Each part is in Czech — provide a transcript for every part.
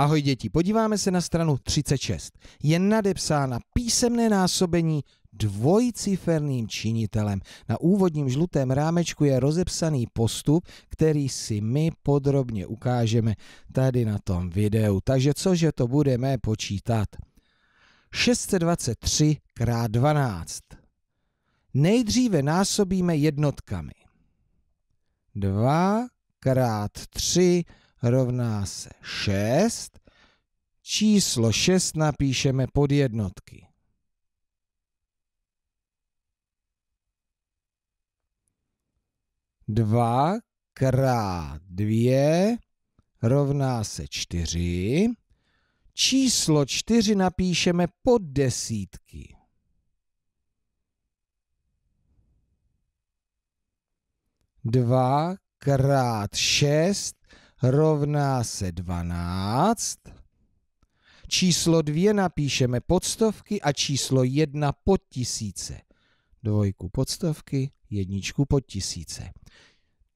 Ahoj děti, podíváme se na stranu 36. Je nadepsána písemné násobení dvojciferným činitelem. Na úvodním žlutém rámečku je rozepsaný postup, který si my podrobně ukážeme tady na tom videu. Takže cože to budeme počítat? 623 x 12. Nejdříve násobíme jednotkami. 2 x 3 rovná se 6. Číslo 6 napíšeme pod jednotky. Dva krát dvě rovná se čtyři. Číslo čtyři napíšeme pod desítky. Dva krát šest rovná se 12. Číslo 2 napíšeme podstovky a číslo 1 pod tisíce. Dvojku podstovky, jedničku pod tisíce.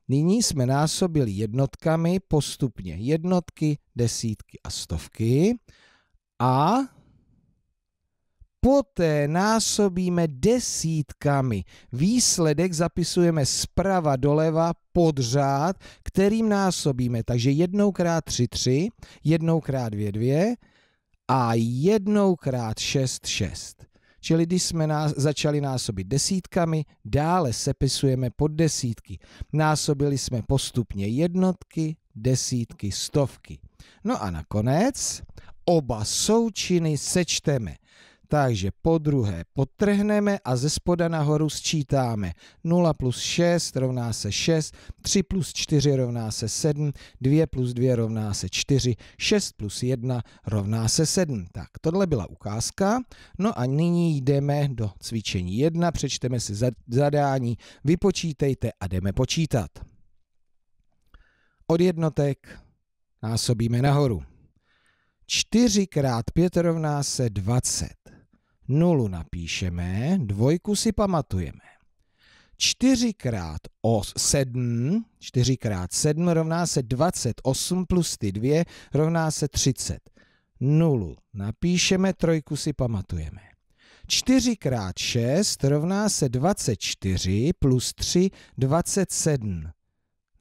Nyní jsme násobili jednotkami postupně jednotky, desítky a stovky a poté násobíme desítkami. Výsledek zapisujeme zprava doleva pod řád, kterým násobíme. Takže jednou krát 3, 3, jednou krát 2, 2 a jednou krát 6, 6. Čili když jsme nás, začali násobit desítkami, dále sepisujeme pod desítky. Násobili jsme postupně jednotky, desítky, stovky. No a nakonec oba součiny sečteme. Takže po druhé potrhneme a ze spoda nahoru sčítáme. 0 plus 6 rovná se 6, 3 plus 4 rovná se 7, 2 plus 2 rovná se 4, 6 plus 1 rovná se 7. Tak, tohle byla ukázka. No a nyní jdeme do cvičení 1, přečteme si zadání, vypočítejte a jdeme počítat. Od jednotek násobíme nahoru. 4 krát 5 rovná se 20. Nulu napíšeme, dvojku si pamatujeme. 4 krát 7, 4 krát 7 rovná se 28 plus ty 2 rovná se 30. Nulu napíšeme, trojku si pamatujeme. 4 krát 6 rovná se 24 plus 3, 27.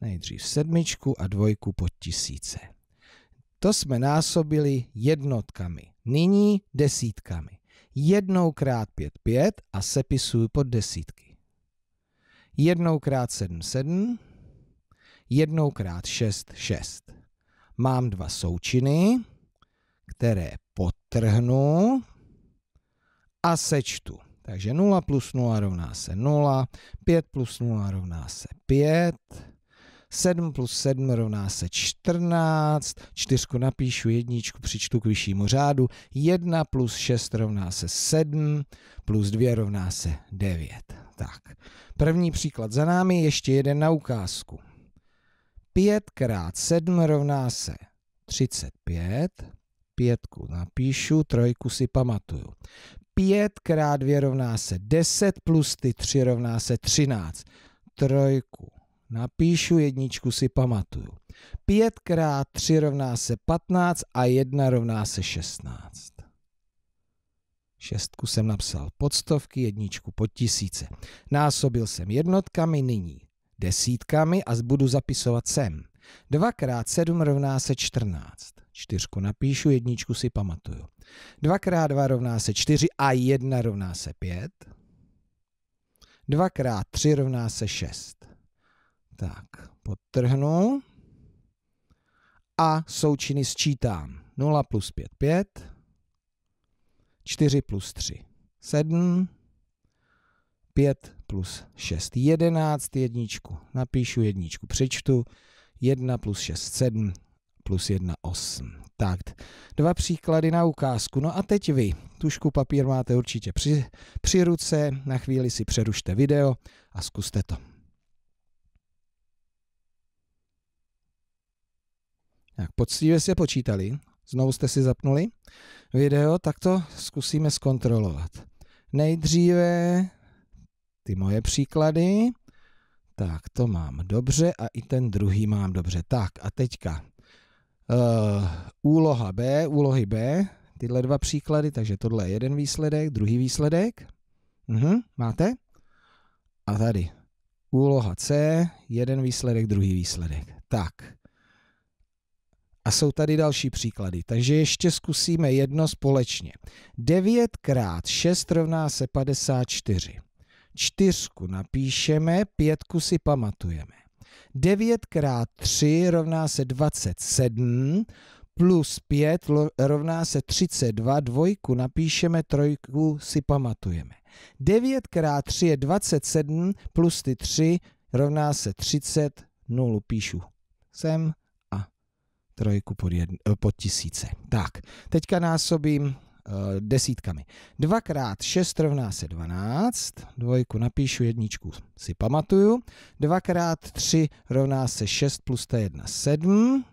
Nejdřív sedmičku a dvojku pod tisíce. To jsme násobili jednotkami, nyní desítkami jednou krát pět pět a sepisuju pod desítky. Jednou krát sedm sedm, jednou krát šest šest. Mám dva součiny, které potrhnu a sečtu. Takže 0 plus 0 rovná se 0, 5 plus 0 rovná se 5, 7 plus 7 rovná se 14, čtyřku napíšu, jedničku přičtu k vyššímu řádu, 1 plus 6 rovná se 7, plus 2 rovná se 9. Tak, první příklad za námi, ještě jeden na ukázku. 5 krát 7 rovná se 35, pětku napíšu, trojku si pamatuju. 5 krát 2 rovná se 10 plus ty 3 rovná se 13. Trojku Napíšu jedničku, si pamatuju. 5 x 3 rovná se 15 a 1 rovná se 16. Šestku jsem napsal pod stovky, jedničku pod tisíce. Násobil jsem jednotkami, nyní desítkami a budu zapisovat sem. 2 x 7 rovná se 14. Čtyřku napíšu, jedničku si pamatuju. 2 x 2 rovná se 4 a 1 rovná se 5. 2 x 3 rovná se 6. Tak, podtrhnu. A součiny sčítám. 0 plus 5, 5. 4 plus 3, 7. 5 plus 6, 11. Jedničku. Napíšu jedničku, přečtu. 1 plus 6, 7 plus 1, 8. Tak, dva příklady na ukázku. No a teď vy. Tušku papír máte určitě při, při ruce. Na chvíli si přerušte video a zkuste to. Tak poctivě si je počítali, znovu jste si zapnuli video, tak to zkusíme zkontrolovat. Nejdříve ty moje příklady, tak to mám dobře a i ten druhý mám dobře. Tak a teďka uh, úloha B, úlohy B, tyhle dva příklady, takže tohle je jeden výsledek, druhý výsledek. Mhm, máte? A tady úloha C, jeden výsledek, druhý výsledek. Tak, a jsou tady další příklady, takže ještě zkusíme jedno společně. 9 krát 6 rovná se 54. Čtyřku napíšeme, pětku si pamatujeme. 9 krát 3 rovná se 27, plus 5 rovná se 32, dvojku napíšeme, trojku si pamatujeme. 9 krát 3 je 27, plus ty 3 rovná se 30, nulu píšu sem, trojku pod, jedn, eh, pod tisíce. Tak, teďka násobím uh, desítkami. Dvakrát 6 rovná se 12, dvojku napíšu, jedničku si pamatuju. Dvakrát 3 rovná se 6 plus ta 1 7.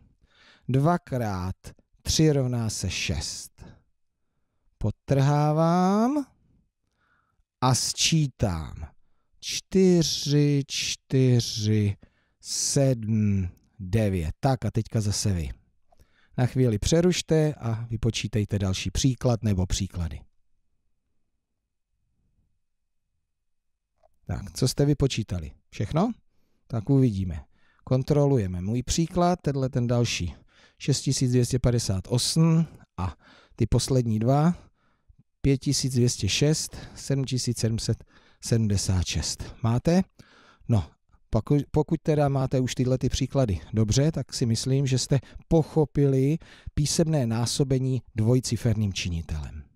Dvakrát 3 rovná se 6. Podtrhávám a sčítám. 4, 4, 7, 9. Tak a teďka zase vy. Na chvíli přerušte a vypočítejte další příklad nebo příklady. Tak, co jste vypočítali? Všechno? Tak uvidíme. Kontrolujeme můj příklad, tenhle ten další 6258 a ty poslední dva 5206, 7776. Máte? No pokud teda máte už tyhle ty příklady dobře, tak si myslím, že jste pochopili písemné násobení dvojciferným činitelem.